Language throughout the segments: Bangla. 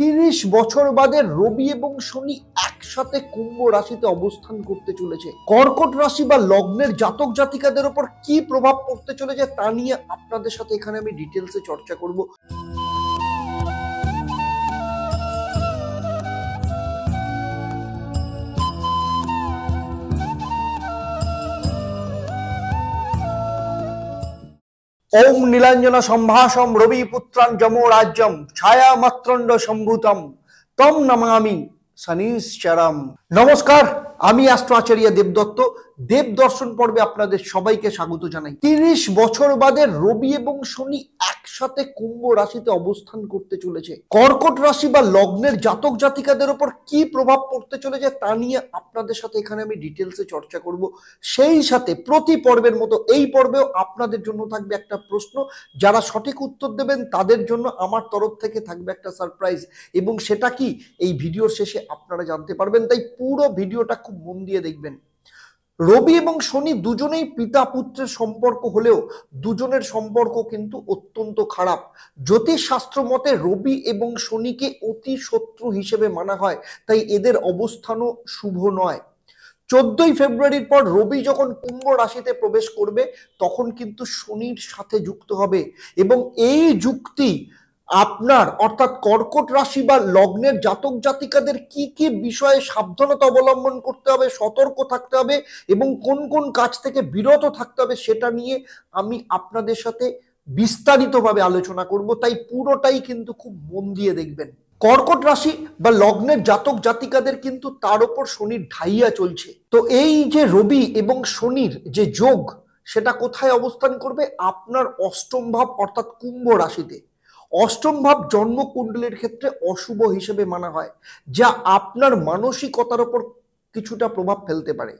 তিরিশ বছর বাদে রবি এবং শনি একসাথে কুম্ভ রাশিতে অবস্থান করতে চলেছে কর্কট রাশি বা লগ্নের জাতক জাতিকাদের ওপর কি প্রভাব পড়তে চলেছে তা নিয়ে আপনাদের সাথে এখানে আমি ডিটেলসে চর্চা করবো ওম নীলাঞ্জনা সম্ভাষম রবি পুত্রান যম রাজ্যম ছায়া মাত্রণ্ড সম্ভূতম তম নমামি শনিশ্চরম নমস্কার আমি আচার্য দেবদত্ত দেব দর্শন পর্বে আপনাদের সবাইকে স্বাগত জানাই তিরিশ বছর বাদে রবি এবং শনি একসাথে কুম্ভ রাশিতে অবস্থান করতে চলেছে কর্কট রাশি বা লগ্নের জাতক জাতিকাদের ওপর কি প্রভাব পড়তে চলেছে তা নিয়ে আপনাদের সাথে এখানে আমি ডিটেলসে চর্চা করব সেই সাথে প্রতি পর্বের মতো এই পর্বেও আপনাদের জন্য থাকবে একটা প্রশ্ন যারা সঠিক উত্তর দেবেন তাদের জন্য আমার তরফ থেকে থাকবে একটা সারপ্রাইজ এবং সেটা কি এই ভিডিওর শেষে আপনারা জানতে পারবেন তাই পুরো ভিডিওটা খুব মন দিয়ে দেখবেন রবি এবং শনি দুজনেই পিতা পুত্রের সম্পর্ক হলেও দুজনের সম্পর্ক কিন্তু অত্যন্ত খারাপ জ্যোতিষ শাস্ত্র মতে রবি এবং শনিকে অতি শত্রু হিসেবে মানা হয় তাই এদের অবস্থানও শুভ নয় চোদ্দই ফেব্রুয়ারির পর রবি যখন কুম্ভ রাশিতে প্রবেশ করবে তখন কিন্তু শনির সাথে যুক্ত হবে এবং এই যুক্তি আপনার অর্থাৎ কর্কট রাশি বা লগ্নের জাতক জাতিকাদের কি কি বিষয়ে সাবধানতা অবলম্বন করতে হবে সতর্ক থাকতে হবে এবং কোন কোন কাজ থেকে বিরত থাকতে হবে সেটা নিয়ে আমি আপনাদের সাথে বিস্তারিতভাবে আলোচনা করব তাই পুরোটাই কিন্তু খুব মন দিয়ে দেখবেন কর্কট রাশি বা লগ্নের জাতক জাতিকাদের কিন্তু তার উপর শনির ঢাইয়া চলছে তো এই যে রবি এবং শনির যে যোগ সেটা কোথায় অবস্থান করবে আপনার অষ্টম ভাব অর্থাৎ কুম্ভ রাশিতে অষ্টম ভাব কুণ্ডলীর ক্ষেত্রে অশুভ হিসেবে মানা হয় যা আপনার মানসিকতার ওপর কিছুটা প্রভাব ফেলতে পারে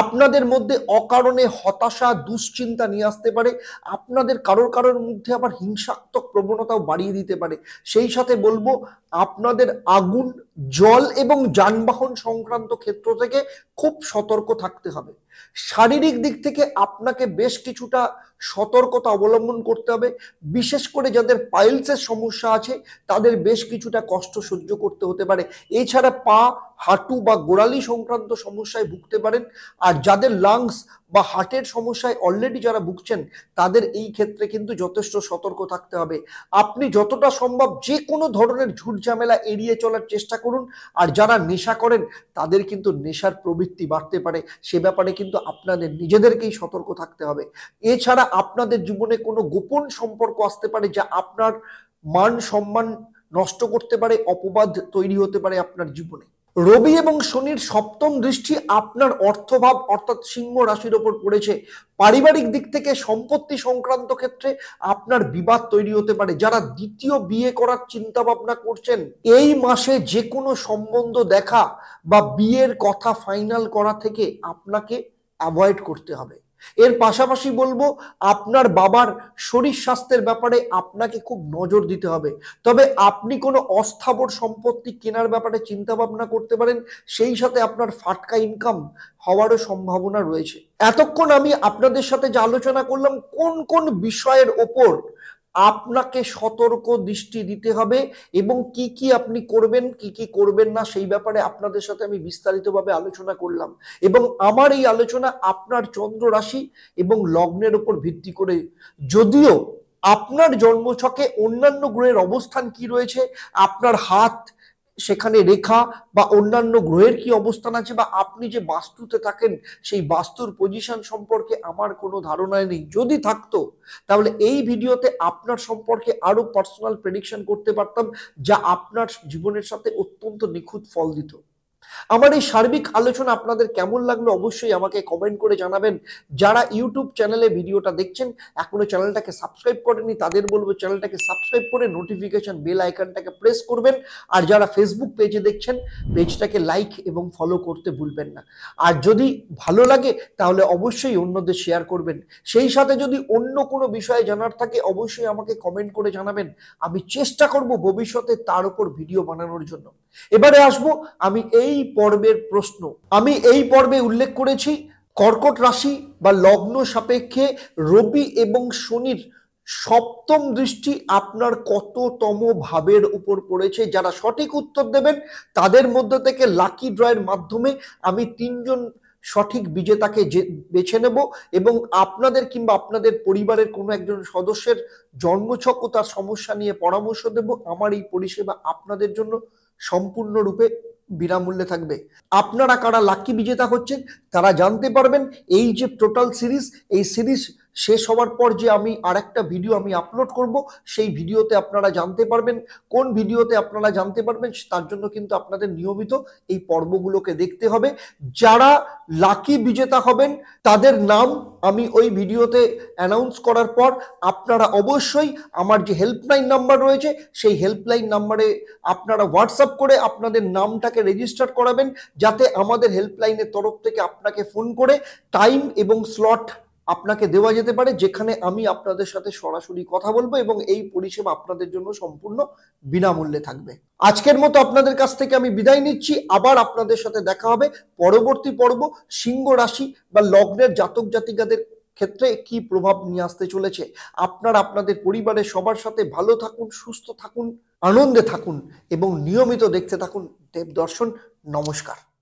আপনাদের মধ্যে অকারণে হতাশা দুশ্চিন্তা নিয়ে আসতে পারে আপনাদের কারোর কারোর মধ্যে আবার হিংসাত্মক প্রবণতাও বাড়িয়ে দিতে পারে সেই সাথে বলবো আপনাদের আগুন জল এবং যানবাহন সংক্রান্ত ক্ষেত্র থেকে খুব সতর্ক থাকতে হবে শারীরিক দিক থেকে আপনাকে বেশ কিছুটা সতর্কতা অবলম্বন করতে হবে বিশেষ করে যাদের পাইলসের সমস্যা আছে তাদের বেশ কিছুটা কষ্ট সহ্য করতে হতে পারে এছাড়া পা হাঁটু বা গোড়ালি সংক্রান্ত সমস্যায় ভুগতে পারেন আর যাদের লাংস বা হার্টের সমস্যায় অলরেডি যারা ভুগছেন তাদের এই ক্ষেত্রে কিন্তু যথেষ্ট সতর্ক থাকতে হবে আপনি যতটা সম্ভব যে কোনো ধরনের ঝুট ঝামেলা এড়িয়ে চলার চেষ্টা করুন আর যারা নেশা করেন তাদের কিন্তু নেশার প্রবৃত্তি বাড়তে পারে সে ব্যাপারে কিন্তু আপনাদের নিজেদেরকেই সতর্ক থাকতে হবে এছাড়া আপনাদের জীবনে কোনো গোপন সম্পর্ক আসতে পারে যা আপনার মান সম্মান নষ্ট করতে পারে অপবাদ তৈরি হতে পারে আপনার জীবনে রবি এবং শনির সপ্তম দৃষ্টি আপনার অর্থভাব অর্থাৎ সিংহ রাশির ওপর পড়েছে পারিবারিক দিক থেকে সম্পত্তি সংক্রান্ত ক্ষেত্রে আপনার বিবাদ তৈরি হতে পারে যারা দ্বিতীয় বিয়ে করার চিন্তা ভাবনা করছেন এই মাসে যে কোনো সম্বন্ধ দেখা বা বিয়ের কথা ফাইনাল করা থেকে আপনাকে অ্যাভয়েড করতে হবে এর পাশাপাশি বলবো আপনার বাবার শরীর স্বাস্থ্যের ব্যাপারে আপনাকে খুব নজর দিতে হবে তবে আপনি কোনো অস্থাবর সম্পত্তি কেনার ব্যাপারে চিন্তা ভাবনা করতে পারেন সেই সাথে আপনার ফাটকা ইনকাম হওয়ারও সম্ভাবনা রয়েছে এতক্ষণ আমি আপনাদের সাথে যে আলোচনা করলাম কোন কোন বিষয়ের ওপর আপনাকে সতর্ক দৃষ্টি দিতে হবে এবং কি কি আপনি করবেন কি কি করবেন না সেই ব্যাপারে আপনাদের সাথে আমি বিস্তারিতভাবে আলোচনা করলাম এবং আমার এই আলোচনা আপনার চন্দ্র রাশি এবং লগ্নের উপর ভিত্তি করে যদিও আপনার জন্মছকে অন্যান্য গ্রহের অবস্থান কি রয়েছে আপনার হাত সেখানে রেখা বা অন্যান্য গ্রহের কি অবস্থান আছে বা আপনি যে বাস্তুতে থাকেন সেই বাস্তুর পজিশন সম্পর্কে আমার কোনো ধারণায় নেই যদি থাকতো তাহলে এই ভিডিওতে আপনার সম্পর্কে আরও পার্সোনাল প্রেডিকশন করতে পারতাম যা আপনার জীবনের সাথে অত্যন্ত নিখুঁত ফল দিত আমার এই সার্বিক আলোচনা আপনাদের কেমন লাগলো অবশ্যই আমাকে কমেন্ট করে জানাবেন যারা ইউটিউব চ্যানেলে ভিডিওটা দেখছেন এখনো চ্যানেলটাকে সাবস্ক্রাইব করেনি তাদের বলবো চ্যানেলটাকে সাবস্ক্রাইব করে নোটিফিকেশন বেল আইকনটাকে প্রেস করবেন আর যারা ফেসবুক পেজে দেখছেন পেজটাকে লাইক এবং ফলো করতে ভুলবেন না আর যদি ভালো লাগে তাহলে অবশ্যই অন্যদের শেয়ার করবেন সেই সাথে যদি অন্য কোনো বিষয়ে জানার থাকে অবশ্যই আমাকে কমেন্ট করে জানাবেন আমি চেষ্টা করব ভবিষ্যতে তার উপর ভিডিও বানানোর জন্য এবারে আসব আমি এই পর্বের প্রশ্ন আমি এই পর্বে উল্লেখ করেছি কর্কট রাশি বা লগ্ন সাপেক্ষে রবি এবং শনির সপ্তম দৃষ্টি আপনার কততম ভাবের উপর পড়েছে যারা সঠিক উত্তর দেবেন তাদের মধ্যে থেকে লাকি ড্রয়ের মাধ্যমে আমি তিনজন সঠিক বিজেতাকে বেছে নেব এবং আপনাদের কিংবা আপনাদের পরিবারের কোনো একজন সদস্যের জন্মছক ও তার সমস্যা নিয়ে পরামর্শ দেব আমার এই পরিষেবা আপনাদের জন্য সম্পূর্ণরূপে বিনামূল্যে থাকবে আপনারা কারা লাকি বিজেতা হচ্ছেন তারা জানতে পারবেন এই যে টোটাল সিরিজ এই সিরিজ শেষ হওয়ার পর যে আমি আর একটা ভিডিও আমি আপলোড করব সেই ভিডিওতে আপনারা জানতে পারবেন কোন ভিডিওতে আপনারা জানতে পারবেন তার জন্য কিন্তু আপনাদের নিয়মিত এই পর্বগুলোকে দেখতে হবে যারা লাকি বিজেতা হবেন তাদের নাম আমি ওই ভিডিওতে অ্যানাউন্স করার পর আপনারা অবশ্যই আমার যে হেল্পলাইন নাম্বার রয়েছে সেই হেল্পলাইন নাম্বারে আপনারা হোয়াটসঅ্যাপ করে আপনাদের নামটাকে রেজিস্টার করাবেন যাতে আমাদের হেল্পলাইনের তরফ থেকে আপনাকে ফোন করে টাইম এবং স্লট আপনাকে দেওয়া যেতে পারে যেখানে আমি আপনাদের সাথে সরাসরি কথা বলবো এবং এই পরিষেবা আপনাদের জন্য সম্পূর্ণ বিনামূল্যে থাকবে আজকের মতো আপনাদের কাছ থেকে আমি বিদায় নিচ্ছি আবার আপনাদের সাথে দেখা হবে পরবর্তী পর্ব সিংহ রাশি বা লগ্নের জাতক জাতিকাদের ক্ষেত্রে কি প্রভাব নিয়ে আসতে চলেছে আপনার আপনাদের পরিবারের সবার সাথে ভালো থাকুন সুস্থ থাকুন আনন্দে থাকুন এবং নিয়মিত দেখতে থাকুন দেব দর্শন নমস্কার